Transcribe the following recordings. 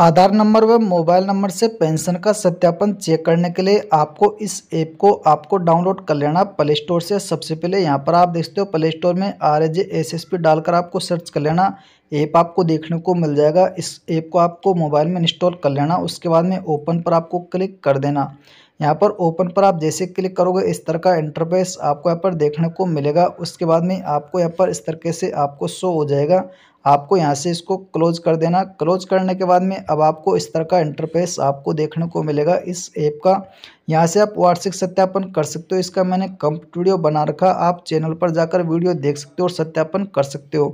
आधार number व mobile number से pension का सत्यापन चेक करने के लिए आपको इस ऐप को आपको डाउनलोड कर लेना प्ले स्टोर से सबसे पहले यहाँ पर आप देखते हो प्ले स्टोर में R H S S P डालकर आपको सर्च कर लेना ऐप आपको देखने को मिल जाएगा इस ऐप को आपको मोबाइल में इंस्टॉल कर लेना उसके बाद में ओपन पर आपको क्लिक कर देना यहाँ पर ओपन पर आप जैसे क्लिक करोगे इस तरह का इंटरफेस आपको यहाँ पर देखने को मिलेगा उसके बाद में आपको यहाँ पर इस तरीके से आपको शो हो जाएगा आपको यहाँ से इसको क्लोज कर देना क्लोज करने के बाद में अब आपको इस तरह का इंटरफेस आपको देखने को मिलेगा इस ऐप का यहाँ से आप वार्षिक सत्यापन कर सकते हो इसका मैंने कम वीडियो बना रखा आप चैनल पर जाकर वीडियो देख सकते हो और सत्यापन कर सकते हो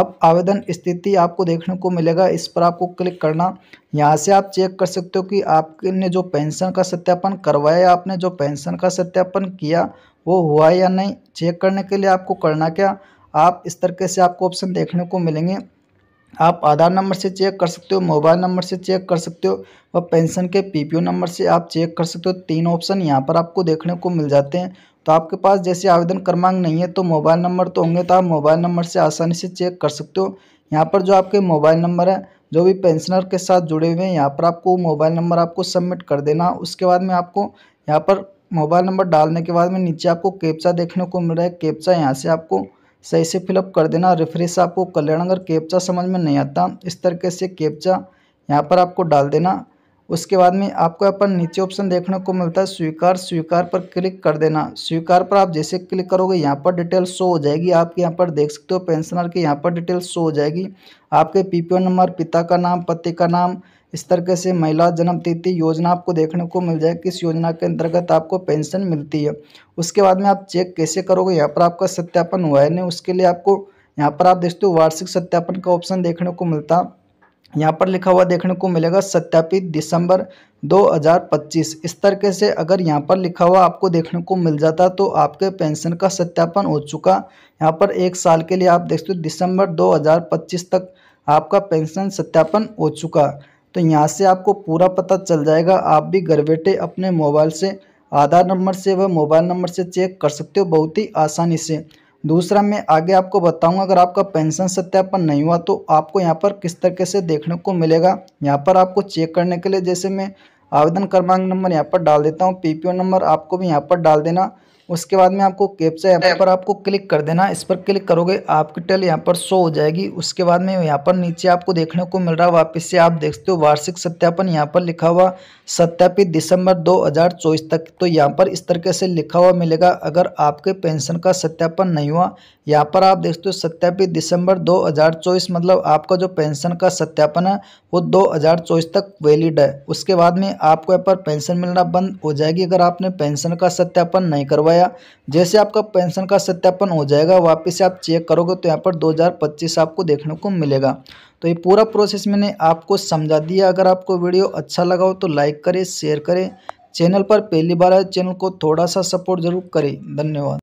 अब आवेदन स्थिति आपको देखने को मिलेगा इस पर आपको क्लिक करना यहाँ से आप चेक कर सकते हो कि आपने जो पेंशन का सत्यापन करवाया आपने जो पेंशन का सत्यापन किया वो हुआ या नहीं चेक करने के लिए आपको करना क्या आप इस तरीके से आपको ऑप्शन देखने को मिलेंगे आप आधार नंबर से चेक कर सकते हो मोबाइल नंबर से चेक कर सकते हो और पेंशन के पीपीओ नंबर से आप चेक कर सकते हो तीन ऑप्शन यहाँ पर आपको देखने को मिल जाते हैं तो आपके पास जैसे आवेदन क्रमांक नहीं है तो मोबाइल नंबर तो होंगे तो आप मोबाइल नंबर से आसानी से चेक कर सकते हो यहाँ पर जो आपके मोबाइल नंबर है जो भी पेंशनर के साथ जुड़े हुए हैं यहाँ पर आपको मोबाइल नंबर आपको सबमिट कर देना उसके बाद में आपको यहाँ पर मोबाइल नंबर डालने के बाद में नीचे आपको कैप्चा देखने को मिल रहा है कैप्चा यहाँ से आपको सही से फिलअप कर देना रिफ्रेश आपको कल्याण अगर कैप्चा समझ में नहीं आता इस तरीके से कैप्चा यहाँ पर आपको डाल देना उसके बाद में आपको यहाँ पर नीचे ऑप्शन देखने को मिलता है स्वीकार स्वीकार पर क्लिक कर देना स्वीकार पर आप जैसे क्लिक करोगे यहाँ पर डिटेल शो हो जाएगी आपके यहाँ पर देख सकते हो पेंशनर के यहाँ पर डिटेल शो हो जाएगी आपके पीपीओ नंबर पिता का नाम पति का नाम इस तरह से महिला जन्म तिथि योजना आपको देखने को मिल जाएगी किस योजना के अंतर्गत आपको पेंशन मिलती है उसके बाद में आप चेक कैसे करोगे यहाँ पर आपका सत्यापन हुआ है नहीं उसके लिए आपको यहाँ पर आप देखते हो वार्षिक सत्यापन का ऑप्शन देखने को मिलता यहाँ पर लिखा हुआ देखने को मिलेगा सत्यापित दिसंबर 2025 इस तरीके से अगर यहाँ पर लिखा हुआ आपको देखने को मिल जाता तो आपके पेंशन का सत्यापन हो चुका यहाँ पर एक साल के लिए आप देखते हो दिसंबर 2025 तक आपका पेंशन सत्यापन हो चुका तो यहाँ से आपको पूरा पता चल जाएगा आप भी घर बैठे अपने मोबाइल से आधार नंबर से व मोबाइल नंबर से चेक कर सकते हो बहुत ही आसानी से दूसरा मैं आगे आपको बताऊंगा अगर आपका पेंशन सत्यापन नहीं हुआ तो आपको यहाँ पर किस तरीके से देखने को मिलेगा यहाँ पर आपको चेक करने के लिए जैसे मैं आवेदन क्रमांक नंबर यहाँ पर डाल देता हूँ पीपीओ नंबर आपको भी यहाँ पर डाल देना उसके बाद में आपको कैप्चा यहाँ पर आपको क्लिक कर देना इस पर क्लिक करोगे आपकी टेल यहाँ पर शो हो जाएगी उसके बाद में यहाँ पर नीचे आपको देखने को मिल रहा है वापस से आप देखते हो वार्षिक सत्यापन यहाँ पर लिखा हुआ सत्यापित दिसंबर 2024 तक तो यहाँ पर इस तरीके से लिखा हुआ मिलेगा अगर आपके पेंशन का सत्यापन नहीं हुआ यहाँ पर आप देखते हो सत्यापित दिसंबर 2024 मतलब आपका जो पेंशन का सत्यापन है वो 2024 तक वैलिड है उसके बाद में आपको यहाँ पर पेंशन मिलना बंद हो जाएगी अगर आपने पेंशन का सत्यापन नहीं करवाया बताया जैसे आपका पेंशन का सत्यापन हो जाएगा वापस से आप चेक करोगे तो यहाँ पर 2025 आपको देखने को मिलेगा तो ये पूरा प्रोसेस मैंने आपको समझा दिया अगर आपको वीडियो अच्छा लगा हो तो लाइक करें शेयर करें चैनल पर पहली बार आए तो चैनल को थोड़ा सा सपोर्ट जरूर करें धन्यवाद